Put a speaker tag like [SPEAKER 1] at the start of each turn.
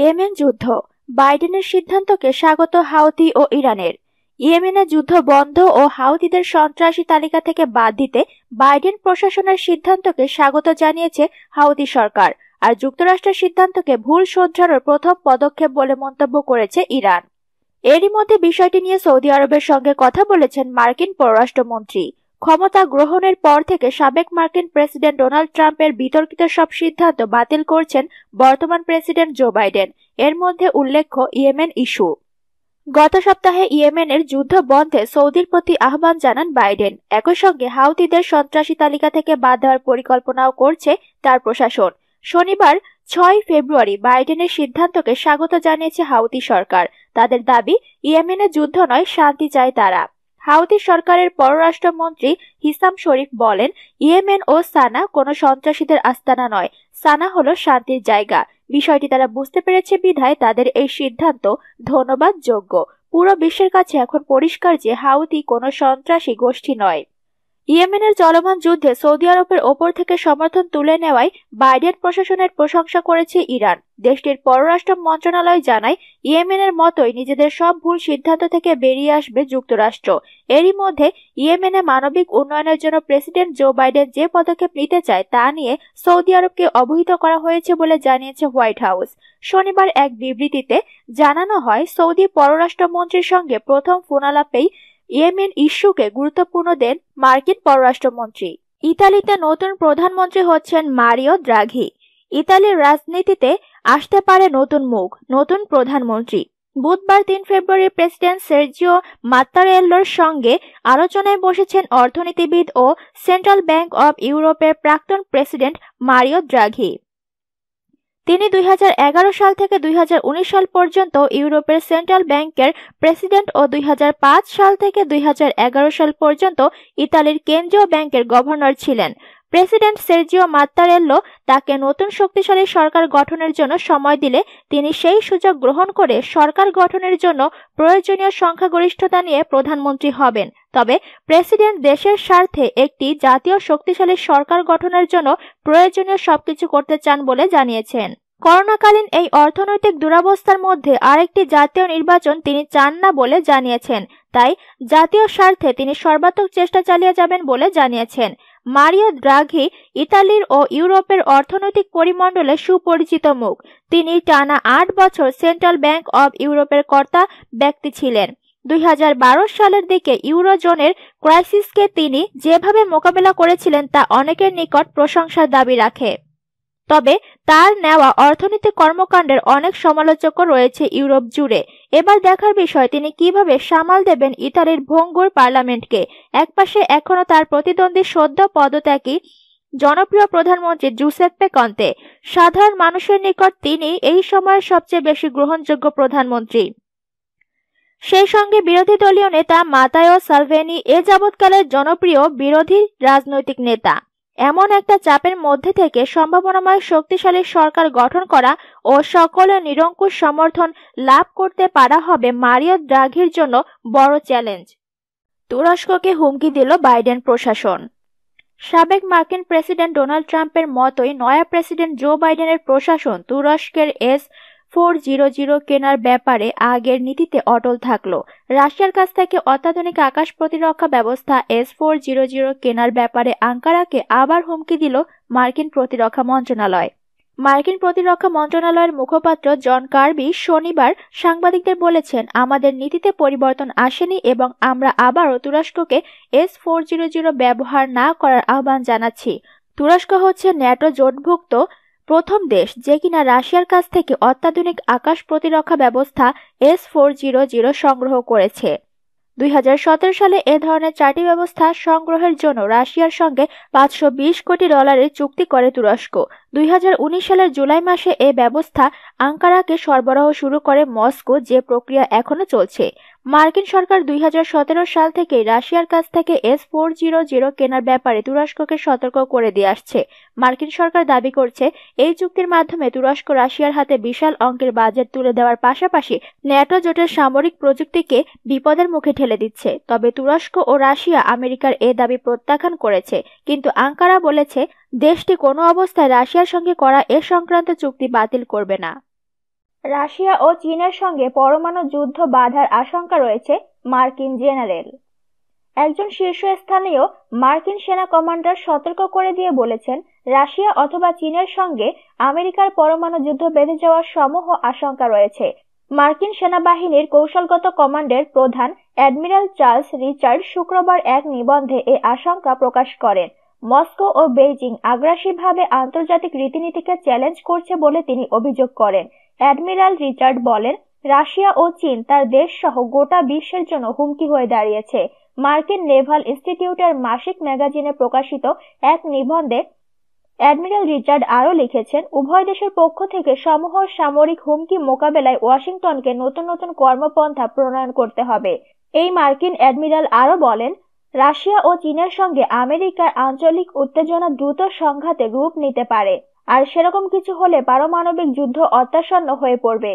[SPEAKER 1] Yemen যুদ্ধ বাইডেনের সিদ্ধান্তকে স্বাগত হাউতি ও ইরানের ইয়েমেনের যুদ্ধ বন্ধ ও হাউতিদের সন্ত্রাসী তালিকা থেকে বাদ দিতে বাইডেন প্রশাসনের সিদ্ধান্তকে স্বাগত জানিয়েছে হাউতি সরকার আর যুক্তরাষ্ট্রের সিদ্ধান্তকে ভুল শোধরানোর প্রথম পদক্ষেপ বলে মন্তব্য করেছে ইরান এরই মধ্যে বিষয়টি নিয়ে সৌদি আরবের সঙ্গে কথা বলেছেন মার্কিন পররাষ্ট্রমন্ত্রী ক্ষমতা গ্রহণের পর থেকে সাবেক মার্কিন প্রেসিডেন্ট ডোনাল্ড ট্রাম্পের বিতর্কিত সব সিদ্ধান্ত বাতিল করছেন বর্তমান প্রেসিডেন্ট জো বাইডেন এর মধ্যে উল্লেখ্য ইয়েমেন ইস্যু গত সপ্তাহে ইয়েমেনের যুদ্ধ বন্ধে সৌদির প্রতি আহ্বান জানান বাইডেন একই সঙ্গে হাউতিদের সন্ত্রাসী তালিকা থেকে বাদ দেওয়ার পরিকল্পনাও করছে তার প্রশাসন শনিবার ছয় ফেব্রুয়ারি বাইডেনের সিদ্ধান্তকে স্বাগত জানিয়েছে হাউতি সরকার তাদের দাবি ইয়েমেনের যুদ্ধ নয় শান্তি চায় তারা হাউতি সরকারের পররাষ্ট্রমন্ত্রী হিসাম শরীফ বলেন ইয়েমেন ও সানা কোনো সন্ত্রাসীদের আস্তানা নয় সানা হলো শান্তির জায়গা বিষয়টি তারা বুঝতে পেরেছে বিধায় তাদের এই সিদ্ধান্ত ধন্যবাদযোগ্য পুরো বিশ্বের কাছে এখন পরিষ্কার যে হাউতি কোনো সন্ত্রাসী গোষ্ঠী নয় ইয়েমেনের চলমান যুদ্ধে সৌদি আরবের ওপর থেকে সমর্থন তুলে নেওয়ায় বাইডেন প্রশাসনের প্রশংসা করেছে ইরান দেশটির পররাষ্ট্র মন্ত্রণালয় জানায় ইয়েমেনের মতোই নিজেদের সব ভুল সিদ্ধান্ত থেকে বেরিয়ে আসবে যুক্তরাষ্ট্র এরই মধ্যে ইয়েমেনে মানবিক উন্নয়নের জন্য প্রেসিডেন্ট জো বাইডেন যে পদক্ষেপ নিতে চায় তা নিয়ে সৌদি আরবকে অবহিত করা হয়েছে বলে জানিয়েছে হোয়াইট হাউস শনিবার এক বিবৃতিতে জানানো হয় সৌদি পররাষ্ট্রমন্ত্রীর সঙ্গে প্রথম ফোনালাপেই ইয়েমেন ইস্যুকে গুরুত্বপূর্ণ দেন মার্কিন পররাষ্ট্রমন্ত্রী ইতালিতে নতুন প্রধানমন্ত্রী হচ্ছেন মারিও দ্রাঘি ইতালির রাজনীতিতে আসতে পারে নতুন মুখ নতুন প্রধানমন্ত্রী বুধবার তিন ফেব্রুয়ারি প্রেসিডেন্ট সের্জিও মাত্তারেল্লোর সঙ্গে আলোচনায় বসেছেন অর্থনীতিবিদ ও সেন্ট্রাল ব্যাংক অব ইউরোপের প্রাক্তন প্রেসিডেন্ট মারিও দ্রাঘি তিনি দুই সাল থেকে দুই সাল পর্যন্ত ইউরোপের সেন্ট্রাল ব্যাংকের প্রেসিডেন্ট ও দুই সাল থেকে দুই সাল পর্যন্ত ইতালির কেন্দ্রীয় ব্যাংকের গভর্নর ছিলেন প্রেসিডেন্ট সের্জিও মাত্তারেল্লো তাকে নতুন শক্তিশালী সরকার গঠনের জন্য সময় দিলে তিনি সেই সুযোগ গ্রহণ করে সরকার গঠনের জন্য প্রয়োজনীয় সংখ্যাগরিষ্ঠতা নিয়ে প্রধানমন্ত্রী হবেন তবে প্রেসিডেন্ট দেশের স্বার্থে একটি জাতীয় শক্তিশালী সরকার গঠনের জন্য প্রয়োজনীয় সবকিছু করতে চান বলে জানিয়েছেন করোনাকালীন এই অর্থনৈতিক দুরাবস্থার মধ্যে আরেকটি জাতীয় নির্বাচন তিনি চান না বলে জানিয়েছেন তাই জাতীয় স্বার্থে তিনি সর্বাত্মক চেষ্টা চালিয়ে যাবেন বলে জানিয়েছেন মারিও দ্রাঘি ইতালির ও ইউরোপের অর্থনৈতিক পরিমণ্ডলে সুপরিচিত মুখ তিনি টানা আট বছর সেন্ট্রাল ব্যাংক অব ইউরোপের কর্তা ব্যক্তি ছিলেন দুই সালের দিকে ইউরোজোনের ক্রাইসিসকে তিনি যেভাবে মোকাবেলা করেছিলেন তা অনেকের নিকট প্রশংসার দাবি রাখে তবে তার নেওয়া অর্থনৈতিক কর্মকাণ্ডের অনেক সমালোচকও রয়েছে ইউরোপ জুড়ে এবার দেখার বিষয় তিনি কিভাবে সামাল দেবেন ইতালির ভঙ্গুর পার্লামেন্টকে একপাশে এখনও তার প্রতিদ্বন্দ্বী সদ্য পদত্যাগী জনপ্রিয় প্রধানমন্ত্রী জুসেফে কন্তে সাধারণ মানুষের নিকট তিনি এই সময়ের সবচেয়ে বেশি গ্রহণযোগ্য প্রধানমন্ত্রী সেই সঙ্গে বিরোধী দলীয় নেতা মাতায়ো সালভেনি এ যাবৎকালের জনপ্রিয় বিরোধী রাজনৈতিক নেতা এমন একটা চাপের মধ্যে থেকে সম্ভাবনাময় শক্তিশালী সরকার গঠন করা ও সকলের নিরঙ্কুশ সমর্থন লাভ করতে পারা হবে মারিও ড্রাঘির জন্য বড় চ্যালেঞ্জ তুরস্ককে হুমকি দিল বাইডেন প্রশাসন সাবেক মার্কিন প্রেসিডেন্ট ডোনাল্ড ট্রাম্পের মতোই নয়া প্রেসিডেন্ট জো বাইডেনের প্রশাসন তুরস্কের এস ফোর জিরো জিরো কেনার ব্যাপারে আগের নীতিতে অটল থাকলো রাশিয়ার কাছ থেকে অত্যাধুনিক আকাশ প্রতিরক্ষা ব্যবস্থা এস ফোর জিরো জিরো কেনার ব্যাপারে আঙ্কারাকে আবার হুমকি দিল মার্কিন প্রতিরক্ষা মন্ত্রণালয় মার্কিন প্রতিরক্ষা মন্ত্রণালয়ের মুখপাত্র জন কার্বি শনিবার সাংবাদিকদের বলেছেন আমাদের নীতিতে পরিবর্তন আসেনি এবং আমরা আবারও তুরস্ককে এস ফোর জিরো জিরো ব্যবহার না করার আহ্বান জানাচ্ছি তুরস্ক হচ্ছে ন্যাটো জোটভুক্ত প্রথম দেশ যে কিনা রাশিয়ার কাছ থেকে অত্যাধুনিক আকাশ প্রতিরক্ষা ব্যবস্থা এস ফোর জিরো জিরো সংগ্রহ করেছে দুই সালে এ ধরনের চারটি ব্যবস্থা সংগ্রহের জন্য রাশিয়ার সঙ্গে পাঁচশো কোটি ডলারের চুক্তি করে তুরস্ক দুই সালের জুলাই মাসে এ ব্যবস্থা আঙ্কারাকে সরবরাহ শুরু করে মস্কো যে প্রক্রিয়া এখনও চলছে মার্কিন সরকার দুই সাল থেকে রাশিয়ার কাছ থেকে এস ফোর জিরো জিরো কেনার ব্যাপারে তুরস্ককে সতর্ক করে দিয়ে আসছে মার্কিন সরকার দাবি করছে এই চুক্তির মাধ্যমে তুরস্ক রাশিয়ার হাতে বিশাল অঙ্কের বাজেট তুলে দেওয়ার পাশাপাশি ন্যাটো জোটের সামরিক প্রযুক্তিকে বিপদের মুখে ঠেলে দিচ্ছে তবে তুরস্ক ও রাশিয়া আমেরিকার এ দাবি প্রত্যাখ্যান করেছে কিন্তু আঙ্কারা বলেছে দেশটি কোনো অবস্থায় রাশিয়ার সঙ্গে করা এ সংক্রান্ত চুক্তি বাতিল করবে না
[SPEAKER 2] রাশিয়া ও চীনের সঙ্গে পরমাণু যুদ্ধ বাধার আশঙ্কা রয়েছে মার্কিন জেনারেল একজন শীর্ষস্থানীয় মার্কিন সেনা কমান্ডার সতর্ক করে দিয়ে বলেছেন রাশিয়া অথবা চীনের সঙ্গে আমেরিকার পরমাণু যুদ্ধ বেঁধে যাওয়ার সমূহ আশঙ্কা রয়েছে মার্কিন সেনাবাহিনীর কৌশলগত কমান্ডের প্রধান অ্যাডমিরাল চার্লস রিচার্ড শুক্রবার এক নিবন্ধে এ আশঙ্কা প্রকাশ করেন মস্কো ও বেইজিং আগ্রাসীভাবে আন্তর্জাতিক রীতিনীতিকে চ্যালেঞ্জ করছে বলে তিনি অভিযোগ করেন অ্যাডমিরাল রিচার্ড বলেন রাশিয়া ও চীন তার দেশ সহ গোটা বিশ্বের জন্য হুমকি হয়ে দাঁড়িয়েছে মার্কিন নেভাল ইনস্টিটিউটের মাসিক ম্যাগাজিনে প্রকাশিত এক নিবন্ধে অ্যাডমিরাল রিচার্ড আরও লিখেছেন উভয় দেশের পক্ষ থেকে সমূহ সামরিক হুমকি মোকাবেলায় ওয়াশিংটনকে নতুন নতুন কর্মপন্থা প্রণয়ন করতে হবে এই মার্কিন অ্যাডমিরাল আরও বলেন রাশিয়া ও চীনের সঙ্গে আমেরিকার আঞ্চলিক উত্তেজনা দ্রুত সংঘাতে রূপ নিতে পারে আর সেরকম কিছু হলে পারমাণবিক যুদ্ধ অত্যাসন্ন হয়ে পড়বে